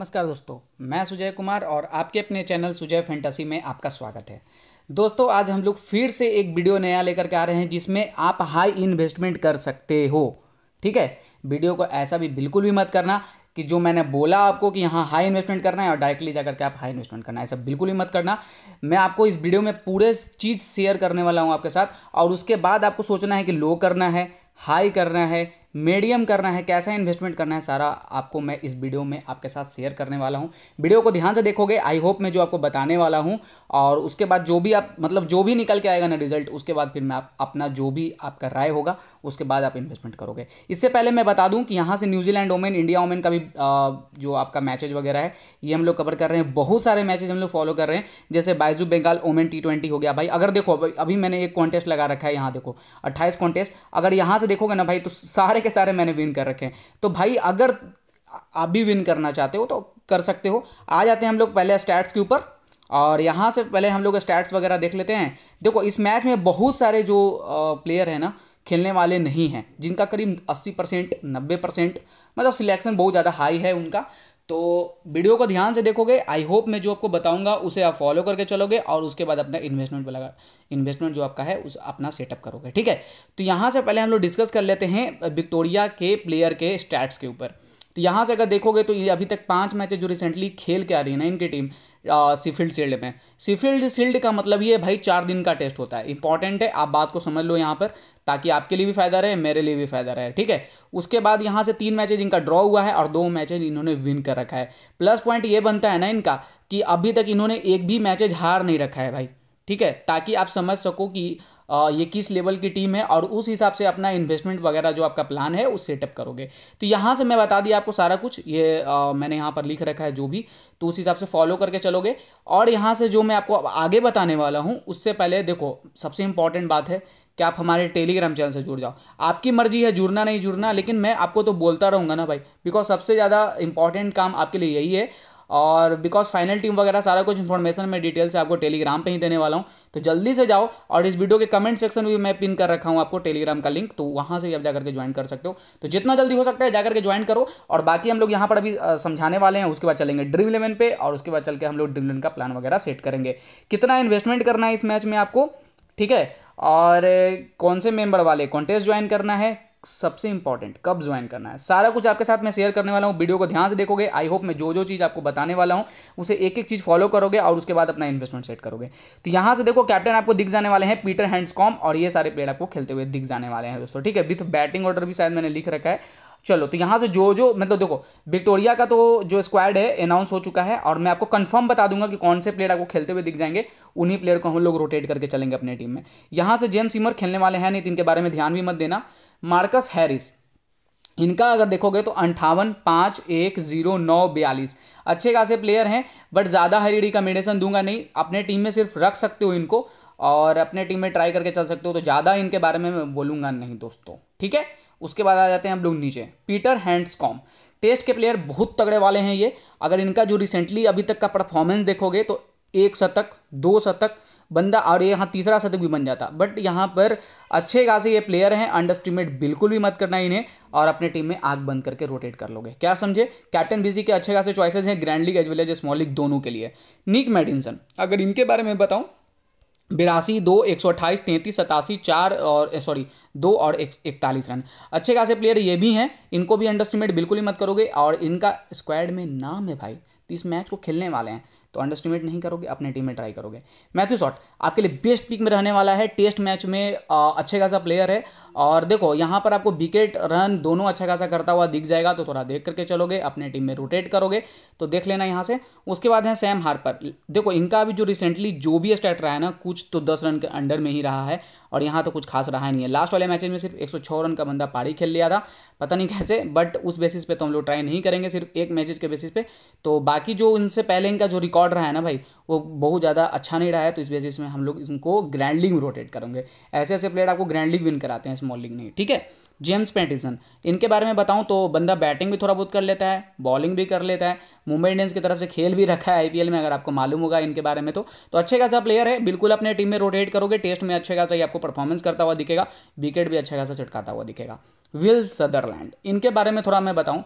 नमस्कार दोस्तों मैं सुजय कुमार और आपके अपने चैनल सुजय फैंटेसी में आपका स्वागत है दोस्तों आज हम लोग फिर से एक वीडियो नया लेकर के आ रहे हैं जिसमें आप हाई इन्वेस्टमेंट कर सकते हो ठीक है वीडियो को ऐसा भी बिल्कुल भी मत करना कि जो मैंने बोला आपको कि यहाँ हाई इन्वेस्टमेंट करना है और डायरेक्टली जाकर के आप हाई इन्वेस्टमेंट करना है ऐसा बिल्कुल ही मत करना मैं आपको इस वीडियो में पूरे चीज़ शेयर करने वाला हूँ आपके साथ और उसके बाद आपको सोचना है कि लो करना है हाई करना है मीडियम करना है कैसा इन्वेस्टमेंट करना है सारा आपको मैं इस वीडियो में आपके साथ शेयर करने वाला हूँ वीडियो को ध्यान से देखोगे आई होप मैं जो आपको बताने वाला हूँ और उसके बाद जो भी आप मतलब जो भी निकल के आएगा ना रिजल्ट उसके बाद फिर मैं आप अपना जो भी आपका राय होगा उसके बाद आप इन्वेस्टमेंट करोगे इससे पहले मैं बता दूँ कि यहाँ से न्यूजीलैंड ओमेन इंडिया ओमेन का भी जो आपका मैचेज वगैरह है ये हम लोग कवर कर रहे हैं बहुत सारे मैचेज हम लोग फॉलो कर रहे हैं जैसे बायजू बंगाल ओमेन टी हो गया भाई अगर देखो अभी मैंने एक कॉन्टेस्ट लगा रखा है यहाँ देखो अट्ठाईस कॉन्टेस्ट अगर यहाँ से देखोगे ना भाई तो सारे के सारे मैंने विन कर रखे हैं तो भाई अगर आप भी विन करना चाहते हो तो कर सकते हो आ जाते हैं हम लोग पहले स्टैट्स के ऊपर और यहाँ से पहले हम लोग स्टैट्स वगैरह देख लेते हैं देखो इस मैच में बहुत सारे जो प्लेयर हैं ना खेलने वाले नहीं हैं जिनका करीब 80 परसेंट नब्बे परसेंट मतलब सिलेक्शन बहुत ज़्यादा हाई है उनका तो वीडियो को ध्यान से देखोगे आई होप मैं जो आपको बताऊंगा उसे आप फॉलो करके चलोगे और उसके बाद अपना इन्वेस्टमेंट लगा इन्वेस्टमेंट जो आपका है उस अपना सेटअप करोगे ठीक है तो यहाँ से पहले हम लोग डिस्कस कर लेते हैं विक्टोरिया के प्लेयर के स्टैट्स के ऊपर तो यहाँ से अगर देखोगे तो ये अभी तक पाँच मैच जो रिसेंटली खेल के आ रही है ना इनकी टीम सीफील्ड सील्ड में सीफील्ड सील्ड का मतलब ये भाई चार दिन का टेस्ट होता है इंपॉर्टेंट है आप बात को समझ लो यहाँ पर ताकि आपके लिए भी फायदा रहे मेरे लिए भी फायदा रहे ठीक है उसके बाद यहाँ से तीन मैचेज इनका ड्रॉ हुआ है और दो मैचेज इन्होंने विन कर रखा है प्लस पॉइंट ये बनता है ना इनका कि अभी तक इन्होंने एक भी मैचेज हार नहीं रखा है भाई ठीक है ताकि आप समझ सको कि ये किस लेवल की टीम है और उस हिसाब से अपना इन्वेस्टमेंट वगैरह जो आपका प्लान है उस सेटअप करोगे तो यहाँ से मैं बता दिया आपको सारा कुछ ये आ, मैंने यहाँ पर लिख रखा है जो भी तो उस हिसाब से फॉलो करके चलोगे और यहाँ से जो मैं आपको आगे बताने वाला हूँ उससे पहले देखो सबसे इंपॉर्टेंट बात है कि आप हमारे टेलीग्राम चैनल से जुड़ जाओ आपकी मर्जी है जुड़ना नहीं जुड़ना लेकिन मैं आपको तो बोलता रहूँगा ना भाई बिकॉज सबसे ज़्यादा इंपॉर्टेंट काम आपके लिए यही है और बिकॉज फाइनल टीम वगैरह सारा कुछ इन्फॉर्मेशन मैं डिटेल से आपको टेलीग्राम पे ही देने वाला हूँ तो जल्दी से जाओ और इस वीडियो के कमेंट सेक्शन में भी मैं पिन कर रखा हूँ आपको टेलीग्राम का लिंक तो वहाँ से भी आप जाकर के ज्वाइन कर सकते हो तो जितना जल्दी हो सकता है जाकर के ज्वाइन करो और बाकी हम लोग यहाँ पर अभी समझाने वाले हैं उसके बाद चलेंगे ड्रीम इलेवन पे और उसके बाद चल के हम लोग ड्रीम इलेवन का प्लान वगैरह सेट करेंगे कितना इन्वेस्टमेंट करना है इस मैच में आपको ठीक है और कौन से मेंबर वाले कॉन्टेस्ट ज्वाइन करना है सबसे इंपॉर्टेंट कब ज्वाइन करना है सारा कुछ आपके साथ मैं शेयर करने वाला हूँ वीडियो को ध्यान से देखोगे आई होप मैं जो जो चीज़ आपको बताने वाला हूँ उसे एक एक चीज़ फॉलो करोगे और उसके बाद अपना इन्वेस्टमेंट सेट करोगे तो यहाँ से देखो कैप्टन आपको दिख जाने वाले हैं पीटर हैंड्सकॉम और ये सारे प्लेयर आपको खेलते हुए दिख जाने वाले हैं दोस्तों ठीक है विथ बैटिंग ऑर्डर भी शायद मैंने लिख रखा है चलो तो यहाँ से जो जो मतलब देखो विक्टोरिया का तो जो स्क्वाड है अनाउंस हो चुका है और मैं आपको कंफर्म बता दूंगा कि कौन से प्लेयर आपको खेलते हुए दिख जाएंगे उन्हीं प्लेयर को हम लोग रोटेट करके चलेंगे अपने टीम में यहाँ से जेम्स सीमर खेलने वाले हैं नहीं तो इनके बारे में ध्यान भी मत देना मार्कस हैरिस इनका अगर देखोगे तो अंठावन पाँच एक जीरो नौ बयालीस अच्छे खासे प्लेयर हैं बट ज़्यादा हरी रिकमेंडेशन दूंगा नहीं अपने टीम में सिर्फ रख सकते हो इनको और अपने टीम में ट्राई करके चल सकते हो तो ज़्यादा इनके बारे में मैं बोलूँगा नहीं दोस्तों ठीक है उसके बाद आ जाते हैं हम लोग नीचे पीटर हैंड्सकॉम टेस्ट के प्लेयर बहुत तगड़े वाले हैं ये अगर इनका जो रिसेंटली अभी तक का परफॉर्मेंस देखोगे तो एक शतक दो शतक बंदा और ये यहाँ तीसरा शतक भी बन जाता बट यहाँ पर अच्छे खासे ये प्लेयर हैं अंडरस्टिमेट बिल्कुल भी मत करना इन्हें और अपने टीम में आग बंद करके रोटेट कर लोगे क्या समझे कैप्टन बिजी के अच्छे खासे चॉइसेस हैं grand league as well as small league दोनों के लिए निक मेडिनसन अगर इनके बारे में बताऊँ बिरासी दो एक सौ अट्ठाईस तैंतीस सतासी चार और सॉरी दो और एक इकतालीस रन अच्छे खासे प्लेयर ये भी हैं इनको भी अंडरस्टिमेट बिल्कुल ही मत करोगे और इनका स्क्वाड में नाम है भाई तो इस मैच को खेलने वाले हैं तो अंडर एस्टिमेट नहीं करोगे अपने टीम में ट्राई करोगे मैथ्यू शॉट आपके लिए बेस्ट पिक में रहने वाला है टेस्ट मैच में अच्छे खासा प्लेयर है और देखो यहाँ पर आपको विकेट रन दोनों अच्छा खासा करता हुआ दिख जाएगा तो थोड़ा देख करके चलोगे अपने टीम में रोटेट करोगे तो देख लेना यहाँ से उसके बाद है सैम हार्पर देखो इनका अभी जो रिसेंटली जो भी स्टेट रहा है ना कुछ तो दस रन के अंडर में ही रहा है और यहाँ तो कुछ खास रहा नहीं है लास्ट वाले मैच में सिर्फ एक रन का बंदा पारी खेल लिया था पता नहीं कैसे बट उस बेसिस पे तो हम लोग ट्राई नहीं करेंगे सिर्फ एक मैचेज के बेसिस पे तो बाकी जो उनसे पहले इनका जो रिकॉर्ड रहा है ना भाई वो बहुत ज़्यादा अच्छा नहीं रहा है तो इस बेसिस में हम लोग इनको ग्रैंड लीग रोटेट करेंगे ऐसे ऐसे प्लेयर आपको ग्रैंड लीग विन कराते हैं स्मॉल लीग नहीं ठीक है जेम्स पैटिसन इनके बारे में बताऊँ तो बंदा बैटिंग भी थोड़ा बहुत कर लेता है बॉलिंग भी कर लेता है मुंबई इंडियंस की तरफ से खेल भी रखा है आईपीएल में अगर आपको मालूम होगा इनके बारे में तो तो अच्छे खासा प्लेयर है बिल्कुल अपने टीम में रोटेट करोगे टेस्ट में अच्छे खासा ही आपको परफॉर्मेंस करता हुआ दिखेगा विकेट भी अच्छा खासा चटकाता हुआ दिखेगा विल सदरलैंड इनके बारे में थोड़ा मैं बताऊं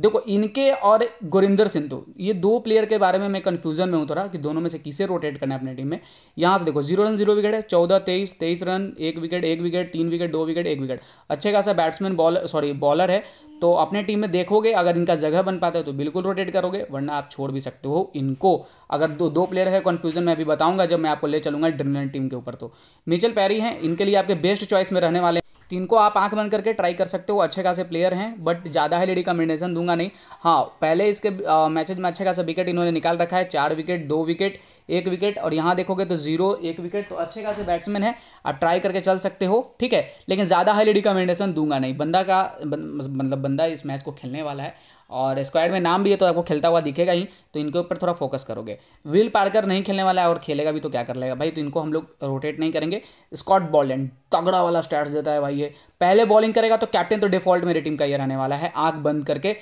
देखो इनके और गुरिंदर सिंधु ये दो प्लेयर के बारे में मैं कन्फ्यूजन में हूँ थोड़ा कि दोनों में से किसे रोटेट करना है अपनी टीम में यहाँ से देखो जीरो रन जीरो विकेट है चौदह तेईस तेईस रन एक विकेट एक विकेट तीन विकेट दो विकेट एक विकेट अच्छे खासा बैट्समैन बॉलर सॉरी बॉलर है तो अपने टीम में देखोगे अगर इनका जगह बन पाता है तो बिल्कुल रोटेट करोगे वरना आप छोड़ भी सकते हो इनको अगर दो दो प्लेयर है कन्फ्यूजन मैं अभी बताऊंगा जब मैं आपको ले चलूंगा ड्रीमलैंड टीम के ऊपर तो मिचल पैरी हैं इनके लिए आपके बेस्ट चॉइस में रहने वाले तो इनको आप आंख बंद करके ट्राई कर सकते हो अच्छे खासे प्लेयर हैं बट ज़्यादा हाईली रिकमेंडेशन दूंगा नहीं हाँ पहले इसके मैचेज में अच्छे खासा विकेट इन्होंने निकाल रखा है चार विकेट दो विकेट एक विकेट और यहाँ देखोगे तो जीरो एक विकेट तो अच्छे खासे बैट्समैन है आप ट्राई करके चल सकते हो ठीक है लेकिन ज़्यादा लेडी रिकमेंडेशन दूंगा नहीं बंदा का मतलब बंदा इस मैच को खेलने वाला है और स्क्वाड में नाम भी है तो आपको खेलता हुआ दिखेगा ही तो इनके ऊपर थोड़ा फोकस करोगे विल पार्कर नहीं खेलने वाला है और खेलेगा भी तो क्या कर लेगा भाई तो इनको हम लोग रोटेट नहीं करेंगे स्कॉट बॉलैंड तगड़ा वाला स्टार्ट देता है भाई ये पहले बॉलिंग करेगा तो कैप्टन तो डिफॉल्ट मेरी टीम का ये रहने वाला है आँख बंद करके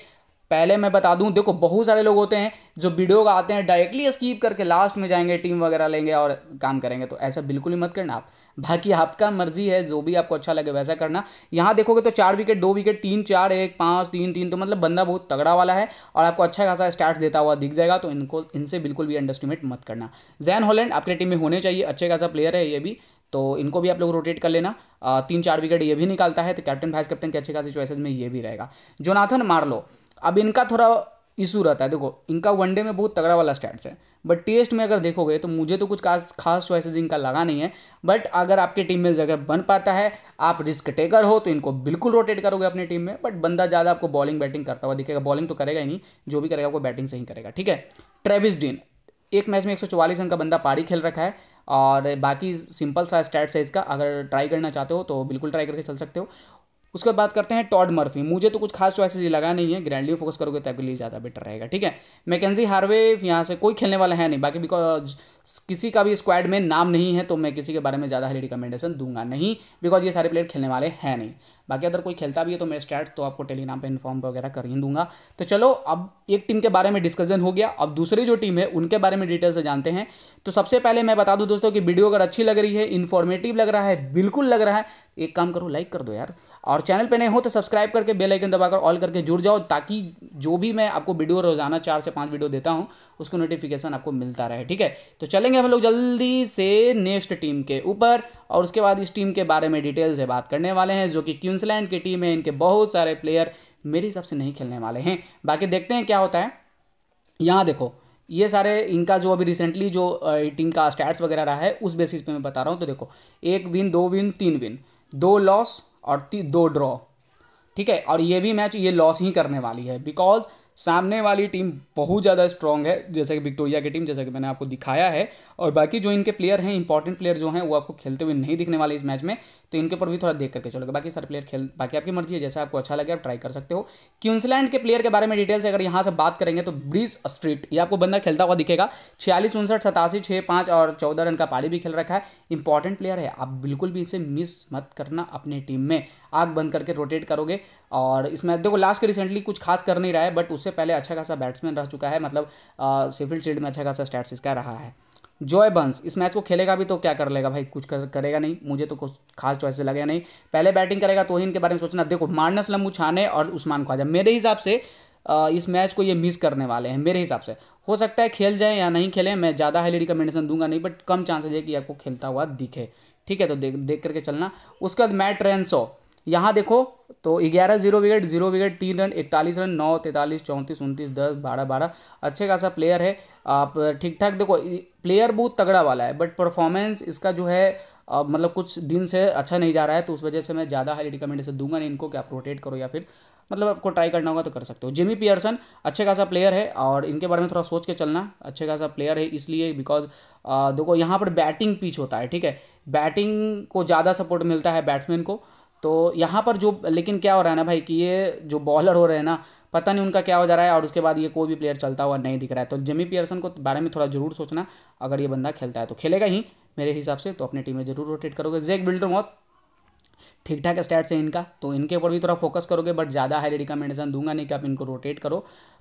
पहले मैं बता दूं देखो बहुत सारे लोग होते हैं जो वीडियो का आते हैं डायरेक्टली स्कीप करके लास्ट में जाएंगे टीम वगैरह लेंगे और काम करेंगे तो ऐसा बिल्कुल ही मत करना आप बाकी आपका मर्जी है जो भी आपको अच्छा लगे वैसा करना यहाँ देखोगे तो चार विकेट दो विकेट तीन चार एक पाँच तीन तीन तो मतलब बंदा बहुत तगड़ा वाला है और आपको अच्छा खासा स्टार्ट देता हुआ दिख जाएगा तो इनको इनसे बिल्कुल भी अंडरस्टिमेट मत करना जैन हॉलैंड आपके टीम में होने चाहिए अच्छे खासा प्लेयर है ये भी तो इनको भी आप लोग रोटेट कर लेना तीन चार विकेट ये भी निकालता है तो कैप्टन वाइस कैप्टन के अच्छे खासे चॉइसेज में ये भी रहेगा जोनाथन मार्लो अब इनका थोड़ा इशू रहता है देखो इनका वनडे में बहुत तगड़ा वाला स्टैट्स है बट टेस्ट में अगर देखोगे तो मुझे तो कुछ खास खास चॉइसेस इनका लगा नहीं है बट अगर आपके टीम में जगह बन पाता है आप रिस्क टेकर हो तो इनको बिल्कुल रोटेट करोगे अपनी टीम में बट बंदा ज़्यादा आपको बॉलिंग बैटिंग करता हुआ दिखेगा बॉलिंग तो करेगा ही नहीं जो भी करेगा आपको बैटिंग से ही करेगा ठीक है ट्रेविस डीन एक मैच में एक रन का बंदा पारी खेल रखा है और बाकी सिंपल सा स्टैट्स है इसका अगर ट्राई करना चाहते हो तो बिल्कुल ट्राई करके चल सकते हो उसके बाद बात करते हैं टॉड मर्फी मुझे तो कुछ खास चॉइसेस ये लगा नहीं है ग्रैंडली फोकस करोगे तो के लिए ज़्यादा बेटर रहेगा ठीक है मैकेजी हार्वे यहाँ से कोई खेलने वाला है नहीं बाकी बिकॉज किसी का भी स्क्वाड में नाम नहीं है तो मैं किसी के बारे में ज़्यादा हाई रिकमेंडेशन दूंगा नहीं बिकॉज ये सारे प्लेयर खेलने वाले हैं नहीं बाकी अगर कोई खेलता भी है तो मैं स्टैट्स तो आपको टेलीग्राम पर इन्फॉर्म वगैरह कर ही दूंगा तो चलो अब एक टीम के बारे में डिस्कशन हो गया अब दूसरी जो टीम है उनके बारे में डिटेल से जानते हैं तो सबसे पहले मैं बता दूँ दोस्तों कि वीडियो अगर अच्छी लग रही है इन्फॉर्मेटिव लग रहा है बिल्कुल लग रहा है एक काम करो लाइक कर दो यार और चैनल पे नए हो तो सब्सक्राइब करके बेल आइकन दबाकर ऑल करके जुड़ जाओ ताकि जो भी मैं आपको वीडियो रोजाना चार से पाँच वीडियो देता हूँ उसको नोटिफिकेशन आपको मिलता रहे ठीक है तो चलेंगे हम लोग जल्दी से नेक्स्ट टीम के ऊपर और उसके बाद इस टीम के बारे में डिटेल से बात करने वाले हैं जो कि क्यूंसलैंड की टीम है इनके बहुत सारे प्लेयर मेरे हिसाब से नहीं खेलने वाले हैं बाकी देखते हैं क्या होता है यहाँ देखो ये सारे इनका जो अभी रिसेंटली जो टीम का स्टैट्स वगैरह रहा है उस बेसिस पे मैं बता रहा हूँ तो देखो एक विन दो विन तीन विन दो लॉस और दो ड्रॉ ठीक है और ये भी मैच ये लॉस ही करने वाली है बिकॉज सामने वाली टीम बहुत ज़्यादा स्ट्रॉन्ग है जैसे कि विक्टोरिया की टीम जैसा कि मैंने आपको दिखाया है और बाकी जो इनके प्लेयर हैं इंपॉर्टेंट प्लेयर जो हैं वो आपको खेलते हुए नहीं दिखने वाले इस मैच में तो इनके ऊपर भी थोड़ा देख करके चलोगे बाकी सारे प्लेयर खेल बाकी आपकी मर्जी है जैसे आपको अच्छा लगे आप ट्राई कर सकते हो क्यूंसलैंड के प्लेयर के बारे में डिटेल्स अगर यहाँ से बात करेंगे तो ब्रिज स्ट्रीट ये आपको बंदा खेलता हुआ दिखेगा छियालीस उनसठ सतासी छः पाँच और चौदह रन का पाली भी खेल रखा है इंपॉर्टेंट प्लेयर है आप बिल्कुल भी इसे मिस मत करना अपनी टीम में आग बंद करके रोटेट करोगे और इसमें देखो लास्ट के रिसेंटली कुछ खास कर नहीं रहा है बट उस उससे पहले अच्छा खासा बैट्समैन रह चुका है मतलब सिविल शील्ड में अच्छा खासा स्टैट्स इसका रहा है जॉय बंस इस मैच को खेलेगा भी तो क्या कर लेगा भाई कुछ कर, करेगा नहीं मुझे तो कुछ खास चॉइस लगे नहीं पहले बैटिंग करेगा तो ही इनके बारे में सोचना देखो मार्नस लम्बू छाने और उस्मान ख्वाजा मेरे हिसाब से इस मैच को ये मिस करने वाले हैं मेरे हिसाब से हो सकता है खेल जाए या नहीं खेले मैं ज़्यादा हाईली रिकमेंडेशन दूंगा नहीं बट कम चांसेज है कि आपको खेलता हुआ दिखे ठीक है तो देख देख करके चलना उसके बाद मैट रेंसो यहाँ देखो तो ग्यारह जीरो विकेट जीरो विकेट तीन रन इकतालीस रन नौ तैंतालीस चौंतीस उनतीस दस बारह बारह अच्छे खासा प्लेयर है आप ठीक ठाक देखो प्लेयर बहुत तगड़ा वाला है बट परफॉर्मेंस इसका जो है आ, मतलब कुछ दिन से अच्छा नहीं जा रहा है तो उस वजह से मैं ज़्यादा हाई रिकमेंडेशन दूंगा नहीं इनको कि आप रोटेट करो या फिर मतलब आपको ट्राई करना होगा तो कर सकते हो जिमी पियर्सन अच्छे खासा प्लेयर है और इनके बारे में थोड़ा सोच के चलना अच्छे खासा प्लेयर है इसलिए बिकॉज देखो यहाँ पर बैटिंग पिच होता है ठीक है बैटिंग को ज़्यादा सपोर्ट मिलता है बैट्समैन को तो यहाँ पर जो लेकिन क्या हो रहा है ना भाई कि ये जो बॉलर हो रहे हैं ना पता नहीं उनका क्या हो जा रहा है और उसके बाद ये कोई भी प्लेयर चलता हुआ नहीं दिख रहा है तो जिमी पियर्सन को बारे में थोड़ा जरूर सोचना अगर ये बंदा खेलता है तो खेलेगा ही मेरे हिसाब से तो अपनी टीम में जरूर रोटेट करोगे जेक बिल्डर मौत ठीक ठाक स्टैट्स हैं इनका तो इनके ऊपर भी थोड़ा फोकस करोगे बट ज़्यादा हाई रिकमेंडेशन दूंगा नहीं कि आप इनको रोटेट करो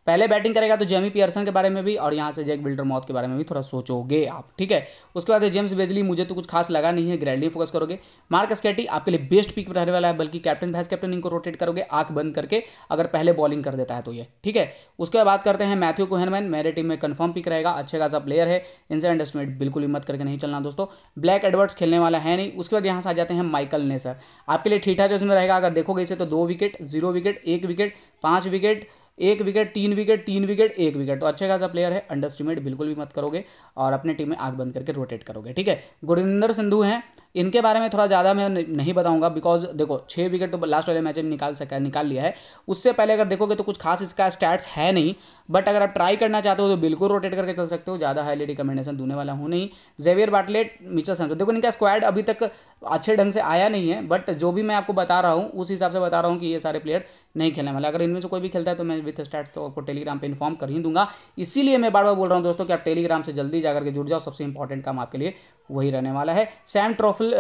पहले बैटिंग करेगा तो जेमी पियर्सन के बारे में भी और यहाँ से जैक बिल्डर मौत के बारे में भी थोड़ा सोचोगे आप ठीक है उसके बाद जेम्स बेजली मुझे तो कुछ खास लगा नहीं है ग्रैंडली फोकस करोगे मार्क स्कैटी आपके लिए बेस्ट पिक रहने वाला है बल्कि कैप्टन वाइस कैप्टन इनको रोटेट करोगे आंख बंद करके अगर पहले बॉलिंग कर देता है तो ये ठीक है उसके बाद बात करते हैं मैथ्यू कोहनमैन मेरे टीम में कन्फर्म पिक रहेगा अच्छे खासा प्लेयर है इनसे एंडस्टमेट बिल्कुल हिम्मत करके नहीं चलना दोस्तों ब्लैक एडवर्ड्स खेलने वाला है नहीं उसके बाद यहाँ से आ जाते हैं माइकल नेसर आपके लिए ठीठा जो इसमें रहेगा अगर देखोगे इसे तो दो विकेट जीरो विकेट एक विकेट पाँच विकेट एक विकेट तीन विकेट तीन विकेट एक विकेट तो अच्छे खासा प्लेयर है अंडर बिल्कुल भी मत करोगे और अपने टीम में आग बंद करके रोटेट करोगे ठीक है गुरिंदर सिंधु हैं इनके बारे में थोड़ा ज़्यादा मैं नहीं बताऊंगा बिकॉज देखो छः विकेट तो लास्ट वाले मैच में निकाल सका निकाल लिया है उससे पहले अगर देखोगे तो कुछ खास इसका स्टैट्स है नहीं बट अगर आप ट्राई करना चाहते हो तो बिल्कुल रोटेट करके चल सकते हो ज़्यादा हाईली रिकमेंडेशन दूने वाला हूँ नहीं जेवियर बाटलेट मिचल सैमसन देखो इनका स्क्वाड अभी तक अच्छे ढंग से आया नहीं है बट जो भी मैं आपको बता रहा हूँ उस हिसाब से बता रहा हूँ कि ये सारे प्लेयर नहीं खेलने वाले अगर इनमें से कोई भी खेलता है तो मैं विथ स्टैट्स तो आपको टेलीग्राम पर इन्फॉर्म कर ही दूंगा इसीलिए मैं बार बार बोल रहा हूँ दोस्तों कि आप टेलीग्राम से जल्दी जाकर के जुड़ जाओ सबसे इंपॉर्टेंट काम आपके लिए वही रहने वाला है सैम ट्रॉफिल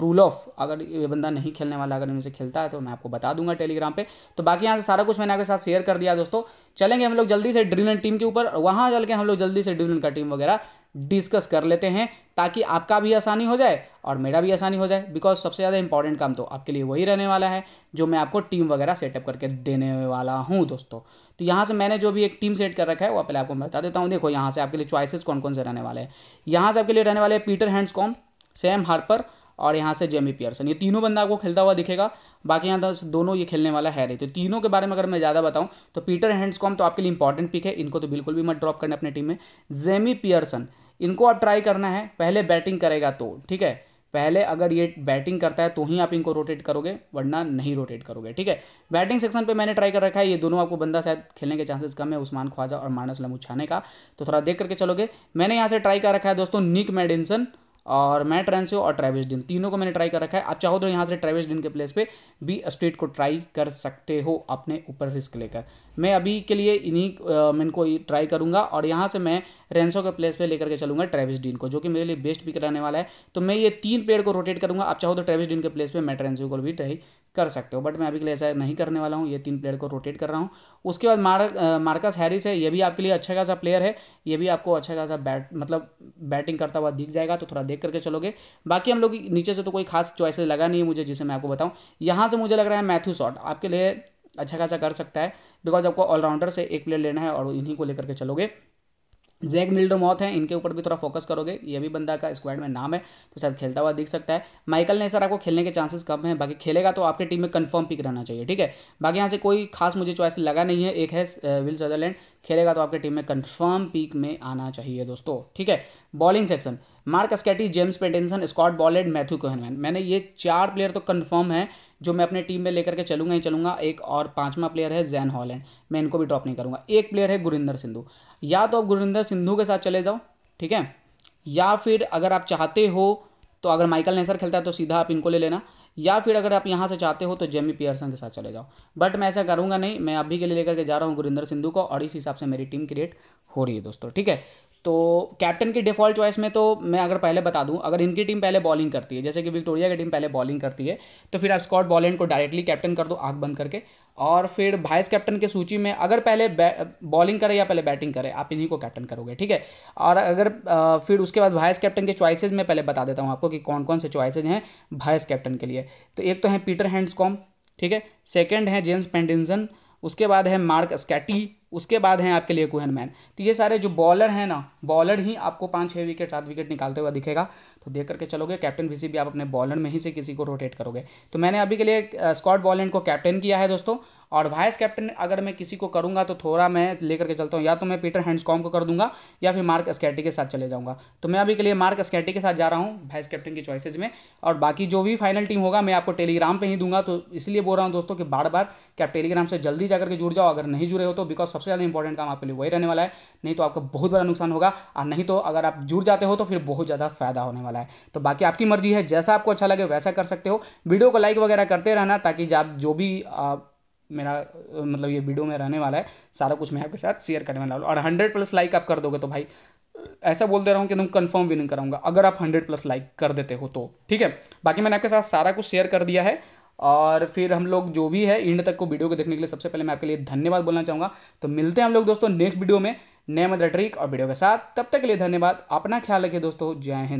ट्रूलॉफ अगर ये बंदा नहीं खेलने वाला अगर इनमें से खेलता है तो मैं आपको बता दूंगा टेलीग्राम पे तो बाकी यहाँ से सारा कुछ मैंने आपके साथ शेयर कर दिया दोस्तों चलेंगे हम लोग जल्दी से ड्रिलन टीम के ऊपर वहाँ चल के हम लोग जल्दी से ड्रिलन का टीम वगैरह डिस्कस कर लेते हैं ताकि आपका भी आसानी हो जाए और मेरा भी आसानी हो जाए बिकॉज सबसे ज़्यादा इंपॉर्टेंट काम तो आपके लिए वही रहने वाला है जो मैं आपको टीम वगैरह सेटअप करके देने वाला हूँ दोस्तों तो यहाँ से मैंने जो भी एक टीम सेट कर रखा है वो पहले आपको बता देता हूँ देखो यहाँ से आपके लिए चॉइसेस कौन कौन से रहने वाले हैं यहाँ से आपके लिए रहने वाले हैं पीटर हैंड्सकॉम सैम हार्पर और यहाँ से जेमी पियर्सन ये तीनों बंदा आपको खेलता हुआ दिखेगा बाकी यहाँ दस दोनों ये खेलने वाला है नहीं तो तीनों के बारे में अगर मैं ज़्यादा बताऊँ तो पीटर हैंड्सकॉम तो आपके लिए इंपॉर्टेंट पिक है इनको तो बिल्कुल भी मत ड्रॉप करना अपनी टीम में जेमी पियर्सन इनको आप ट्राई करना है पहले बैटिंग करेगा तो ठीक है पहले अगर ये बैटिंग करता है तो ही आप इनको रोटेट करोगे वरना नहीं रोटेट करोगे ठीक है बैटिंग सेक्शन पे मैंने ट्राई कर रखा है ये दोनों आपको बंदा शायद खेलने के चांसेस कम है उस्मान ख्वाजा और मानस लमुछाने का तो थोड़ा देख करके चलोगे मैंने यहाँ से ट्राई कर रखा है दोस्तों निक मेडिसन और मैं ट्रेंसियो और ट्रेविस डिन तीनों को मैंने ट्राई कर रखा है आप चाहो तो यहाँ से ट्रेविस डिन के प्लेस पे बी स्टेट को ट्राई कर सकते हो अपने ऊपर रिस्क लेकर मैं अभी के लिए इन्हीं मैं इनको ट्राई करूँगा और यहाँ से मैं रेंसो के प्लेस पे लेकर के चलूंगा ट्रेविस डीन को जो कि मेरे लिए बेस्ट पिक रहने वाला है तो मैं ये तीन पेड़ को रोटेट करूंगा आप चाहो तो ट्रेविस डीन के प्लेस पे मैं रेंसो को भी ट्राई कर सकते हो बट मैं अभी के लिए ऐसा नहीं करने वाला हूँ ये तीन प्लेयर को रोटेट कर रहा हूँ उसके बाद मार्क मार्कस हैरिस है ये भी आपके लिए अच्छा खासा प्लेयर है ये भी आपको अच्छा खासा बैट मतलब बैटिंग करता हुआ दिख जाएगा तो थोड़ा देख करके चलोगे बाकी हम लोग नीचे से तो कोई खास चॉइसेस लगा नहीं है मुझे जिसे मैं आपको बताऊँ यहाँ से मुझे लग रहा है मैथ्यू शॉट आपके लिए अच्छा खासा कर सकता है बिकॉज आपको ऑलराउंडर से एक प्लेयर लेना है और इन्हीं को लेकर के चलोगे जैक मिल्डर मौत है इनके ऊपर भी थोड़ा फोकस करोगे ये भी बंदा का स्क्वाड में नाम है तो शायद खेलता हुआ दिख सकता है माइकल ने सर आपको खेलने के चांसेस कम हैं बाकी खेलेगा तो आपके टीम में कंफर्म पिक रहना चाहिए ठीक है बाकी यहाँ से कोई खास मुझे चॉइस लगा नहीं है एक है विल सदरलैंड खेलेगा तो आपके टीम में कन्फर्म पिक में आना चाहिए दोस्तों ठीक है bowling section Mark Steketee James Pattinson Scott Boland Matthew Kuhnemann मैंने ये चार प्लेयर तो कन्फर्म है जो मैं अपने टीम में लेकर के चलूंगा ही चलूंगा एक और पांचवा प्लेयर है जैन हॉलैंड मैं इनको भी ड्रॉप नहीं करूंगा एक प्लेयर है गुरिंदर सिंधु या तो आप गुरिंदर सिंधु के साथ चले जाओ ठीक है या फिर अगर आप चाहते हो तो अगर माइकल नेसर खेलता है तो सीधा आप इनको ले लेना या फिर अगर आप यहाँ से चाहते हो तो जेमी पियर्सन के साथ चले जाओ बट मैं ऐसा करूँगा नहीं मैं अभी के लिए लेकर के जा रहा हूँ गुरिंदर सिंधु को और इस हिसाब से मेरी टीम क्रिएट हो रही है दोस्तों ठीक है तो कैप्टन की डिफ़ॉल्ट चॉइस में तो मैं अगर पहले बता दूं अगर इनकी टीम पहले बॉलिंग करती है जैसे कि विक्टोरिया की टीम पहले बॉलिंग करती है तो फिर आप स्कॉट बॉलैंड को डायरेक्टली कैप्टन कर दो आँख बंद करके और फिर वाइस कैप्टन के सूची में अगर पहले बॉलिंग करे या पहले बैटिंग करे आप इन्हीं को कैप्टन करोगे ठीक है और अगर फिर उसके बाद वाइस कैप्टन के चॉइसेज में पहले बता देता हूँ आपको कि कौन कौन से चॉइसेज हैं वाइस कैप्टन के लिए तो एक तो है पीटर हैंड्सकॉम ठीक है सेकेंड है जेम्स पेंडिंसन उसके बाद है मार्क स्कैटी उसके बाद हैं आपके लिए कुहन मैन तो ये सारे जो बॉलर हैं ना बॉलर ही आपको पाँच छः विकेट सात विकेट निकालते हुआ दिखेगा तो देख करके चलोगे कैप्टन भी भी आप अपने बॉलर में ही से किसी को रोटेट करोगे तो मैंने अभी के लिए स्कॉट बॉलैंड को कैप्टन किया है दोस्तों और वाइस कैप्टन अगर मैं किसी को करूंगा तो थोड़ा मैं लेकर के चलता हूँ या तो मैं पीटर हैंड्सकॉम को कर दूंगा या फिर मार्क स्कैटी के साथ चले जाऊँगा तो मैं अभी के लिए मार्क स्कैटी के साथ जा रहा हूँ वाइस कैप्टन की चॉइसेज में और बाकी जो भी फाइनल टीम होगा मैं आपको टेलीग्राम पर ही दूंगा तो इसलिए बोल रहा हूँ दोस्तों कि बार बार कि आप टेलीग्राम से जल्दी जाकर के जुड़ जाओ अगर नहीं जुड़े हो तो बिकॉज सबसे ज़्यादा इंपॉर्टेंट काम आपके लिए वही रहने वाला है नहीं तो आपका बहुत बड़ा नुकसान होगा और नहीं तो अगर आप जुड़ जाते हो तो फिर बहुत ज़्यादा फायदा होने वाला वाला है तो बाकी आपकी मर्जी है जैसा आपको अच्छा लगे वैसा कर सकते हो वीडियो को लाइक वगैरह करते रहना ताकि आप जो भी आ, मेरा मतलब ये वीडियो में रहने वाला है सारा कुछ मैं आपके साथ शेयर करने वाला हूँ और हंड्रेड प्लस लाइक आप कर दोगे तो भाई ऐसा बोल दे रहा हूँ कि तुम कन्फर्म विनिंग कराऊंगा अगर आप हंड्रेड प्लस लाइक कर देते हो तो ठीक है बाकी मैंने आपके साथ सारा कुछ शेयर कर दिया है और फिर हम लोग जो भी है इंड तक को वीडियो को देखने के लिए सबसे पहले मैं आपके लिए धन्यवाद बोलना चाहूँगा तो मिलते हैं हम लोग दोस्तों नेक्स्ट वीडियो में नए मदर ट्रिक और वीडियो के साथ तब तक के लिए धन्यवाद अपना ख्याल रखिए दोस्तों जय हिंद